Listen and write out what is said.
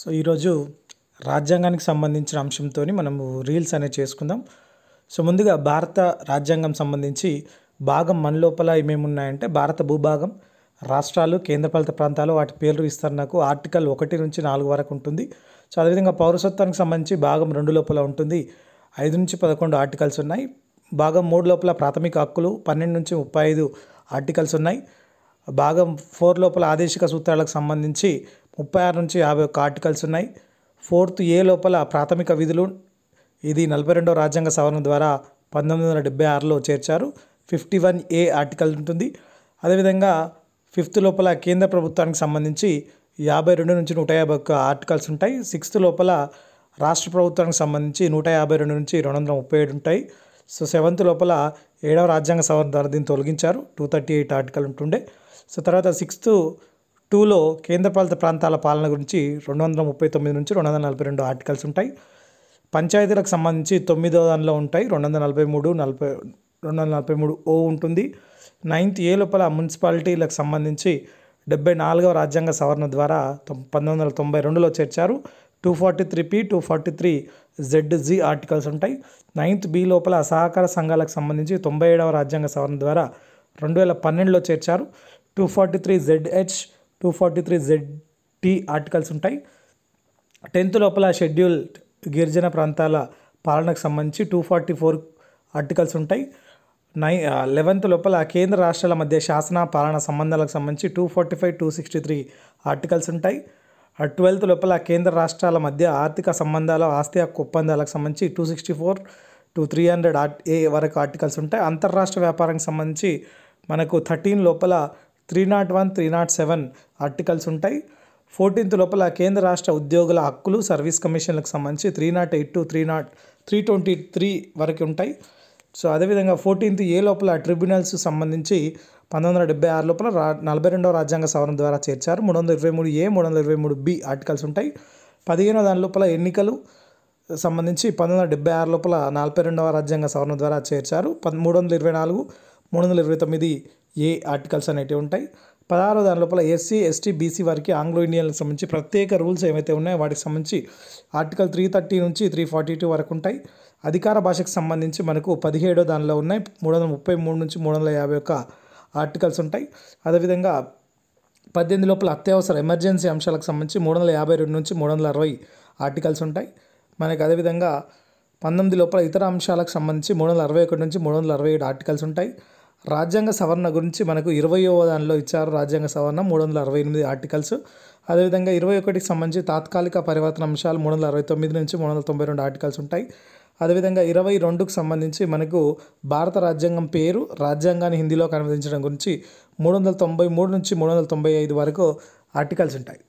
so ఈరోజు రాజ్యాంగానికి సంబంధించిన అంశంతో మనము రీల్స్ అనేది చేసుకుందాం సో ముందుగా భారత రాజ్యాంగం సంబంధించి భాగం మన లోపల ఏమేమున్నాయంటే భారత భూభాగం రాష్ట్రాలు కేంద్రపాలిత ప్రాంతాలు వాటి పేర్లు నాకు ఆర్టికల్ ఒకటి నుంచి నాలుగు వరకు ఉంటుంది సో అదేవిధంగా పౌరసత్వానికి సంబంధించి భాగం రెండు లోపల ఉంటుంది ఐదు నుంచి పదకొండు ఆర్టికల్స్ ఉన్నాయి భాగం మూడు లోపల ప్రాథమిక హక్కులు పన్నెండు నుంచి ముప్పై ఐదు ఆర్టికల్స్ ఉన్నాయి భాగం ఫోర్ లోపల ఆదేశిక సూత్రాలకు సంబంధించి ముప్పై ఆరు నుంచి యాభై ఒక్క ఆర్టికల్స్ ఉన్నాయి ఫోర్త్ ఏ లోపల ప్రాథమిక విధులు ఇది నలభై రెండో రాజ్యాంగ సవరణ ద్వారా పంతొమ్మిది వందల డెబ్బై ఆరులో చేర్చారు ఫిఫ్టీ వన్ ఏ ఆర్టికల్ ఉంటుంది అదేవిధంగా ఫిఫ్త్ లోపల కేంద్ర ప్రభుత్వానికి సంబంధించి యాభై రెండు నుంచి నూట యాభై ఒక్క ఆర్టికల్స్ ఉంటాయి సిక్స్త్ లోపల రాష్ట్ర ప్రభుత్వానికి సంబంధించి నూట యాభై రెండు నుంచి రెండు వందల ముప్పై ఏడు ఉంటాయి సో సెవెంత్ లోపల ఏడవ రాజ్యాంగ సవరణ ద్వారా దీన్ని తొలగించారు టూ థర్టీ ఎయిట్ ఆర్టికల్ ఉంటుండే సో తర్వాత సిక్స్త్ టూలో కేంద్రపాలిత ప్రాంతాల పాలన గురించి రెండు వందల ముప్పై తొమ్మిది నుంచి రెండు వందల నలభై రెండు ఆర్టికల్స్ ఉంటాయి పంచాయతీలకు సంబంధించి తొమ్మిదో దానిలో ఉంటాయి రెండు వందల నలభై మూడు నలభై రెండు వందల నలభై మూడు ఓ ఉంటుంది నైన్త్ ఏ లోపల మున్సిపాలిటీలకు సంబంధించి డెబ్బై నాలుగవ రాజ్యాంగ సవరణ ద్వారా పంతొమ్మిది వందల తొంభై రెండులో చేర్చారు two forty three P two forty three Z G articles ఉంటాయి నైన్త్ బి లోపల సహకార సంఘాలకు సంబంధించి తొంభై ఏడవ రాజ్యాంగ సవరణ ద్వారా రెండు వేల పన్నెండులో చేర్చారు two forty three ZH two forty three ZT articles ఉంటాయి టెన్త్ లోపల షెడ్యూల్ గిరిజన ప్రాంతాల పాలనకు సంబంధించి టూ ఫార్టీ ఫోర్ ఆర్టికల్స్ ఉంటాయి నై లెవెన్త్ లోపల కేంద్ర రాష్ట్రాల మధ్య శాసన పాలన సంబంధాలకు సంబంధించి two forty five two sixty three articles ఉంటాయి ట్వెల్త్ లోపల కేంద్ర రాష్ట్రాల మధ్య ఆర్థిక సంబంధాల ఆస్తి హక్కు ఒప్పందాలకు సంబంధించి two sixty four two three hundred art A వరకు ఆర్టికల్స్ ఉంటాయి అంతర్రాష్ట్ర వ్యాపారానికి సంబంధించి మనకు థర్టీన్ లోపల three not one three not seven articles ఉంటాయి ఫోర్టీన్త్ లోపల కేంద్ర రాష్ట్ర ఉద్యోగుల హక్కులు సర్వీస్ కమిషన్లకు సంబంధించి three not eight to three not three twenty three వరకు ఉంటాయి సో అదేవిధంగా ఫోర్టీన్త్ ఏ లోపల ట్రిబ్యునల్స్ సంబంధించి పంతొమ్మిది వందల డెబ్బై ఆరు లోపల రా నలభై రెండవ రాజ్యాంగ సవరణ ద్వారా చేర్చారు మూడు వందల ఇరవై మూడు ఏ మూడు వందల ఇరవై మూడు బి ఆర్టికల్స్ ఉంటాయి పదిహేనో దాని లోపల ఎన్నికలు సంబంధించి పంతొమ్మిది వందల డెబ్బై ఆరు లోపల నలభై రెండవ రాజ్యాంగ సవరణ ద్వారా చేర్చారు మూడు వందల ఇరవై నాలుగు మూడు వందల ఇరవై తొమ్మిది ఏ ఆర్టికల్స్ అనేవి ఉంటాయి పదహారు దాని లోపల ఎస్సీ ఎస్టీ బీసీ వారికి ఆంగ్లో ఇండియన్ సంబంధించి ప్రత్యేక రూల్స్ ఏమైతే ఉన్నాయో వాటికి సంబంధించి ఆర్టికల్ త్రీ థర్టీ నుంచి త్రీ ఫార్టీ టూ వరకు ఉంటాయి అధికార భాషకు సంబంధించి మనకు పదిహేడో దానిలో ఉన్నాయి మూడు వందల ముప్పై మూడు నుంచి మూడు వందల యాభై ఒక్క ఆర్టికల్స్ ఉంటాయి అదేవిధంగా పద్దెనిమిది లోపల అత్యవసర ఎమర్జెన్సీ అంశాలకు సంబంధించి మూడు వందల యాభై రెండు నుంచి మూడు వందల అరవై ఆర్టికల్స్ ఉంటాయి మనకు అదేవిధంగా పంతొమ్మిది లోపల ఇతర అంశాలకు సంబంధించి మూడు వందల అరవై ఒకటి నుంచి మూడు వందల అరవై ఏడు ఆర్టికల్స్ ఉంటాయి రాజ్యాంగ సవరణ గురించి మనకు ఇరవయో దానిలో ఇచ్చారు రాజ్యాంగ సవరణ మూడు వందల అరవై ఎనిమిది ఆర్టికల్స్ అదేవిధంగా ఇరవై ఒకటికి సంబంధించి తాత్కాలిక పరివర్తన అంశాలు మూడు వందల అరవై తొమ్మిది నుంచి మూడు వందల తొంభై రెండు ఆర్టికల్స్ ఉంటాయి అదేవిధంగా ఇరవై రెండుకు సంబంధించి మనకు భారత రాజ్యాంగం పేరు రాజ్యాంగాన్ని హిందీలోకి అనువదించడం గురించి మూడు వందల తొంభై మూడు నుంచి మూడు వందల తొంభై ఐదు వరకు ఆర్టికల్స్ ఉంటాయి